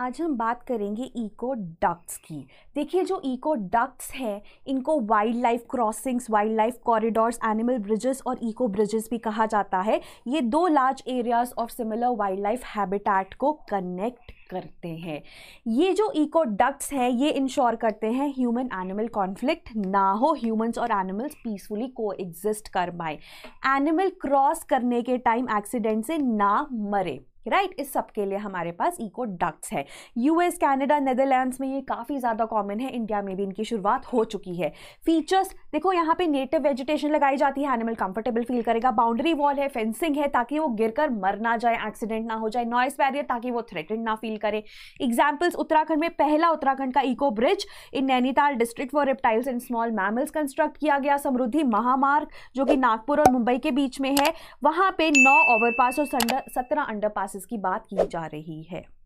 आज हम बात करेंगे इको डक्ट्स की देखिए जो इको डक्ट्स हैं इनको wildlife crossings wildlife corridors animal bridges और इको ब्रिजेस भी कहा जाता है ये दो large areas of similar wildlife habitat को कनेक्ट करते हैं ये जो इको डक्ट्स हैं ये इंश्योर करते हैं ह्यूमन एनिमल कॉन्फ्लिक्ट ना हो ह्यूमंस और एनिमल्स पीसफुली को एग्जिस्ट कर पाए एनिमल क्रॉस करने के टाइम एक्सीडेंट से ना मरे राइट right? इस सब के लिए हमारे पास इको डक्ट्स है यूएस कनाडा नेदरलैंड्स में ये काफ़ी ज़्यादा कॉमन है इंडिया में भी इनकी शुरुआत हो चुकी है फीचर्स देखो यहाँ पे नेटिव वेजिटेशन लगाई जाती है एनिमल कंफर्टेबल फील करेगा बाउंड्री वॉल है फेंसिंग है ताकि वो गिर कर मर ना जाए एक्सीडेंट ना हो जाए नॉइस बैरियर ताकि वो थ्रेटेड ना फील करे एग्जाम्पल्स उत्तराखंड में पहला उत्तराखंड का eco bridge in Nainital district for reptiles and small mammals construct किया गया समृद्धि महामार्ग जो कि नागपुर और मुंबई के बीच में है वहाँ पर नौ ओवरपास और सत्रह अंडरपास क्लासेस की बात की जा रही है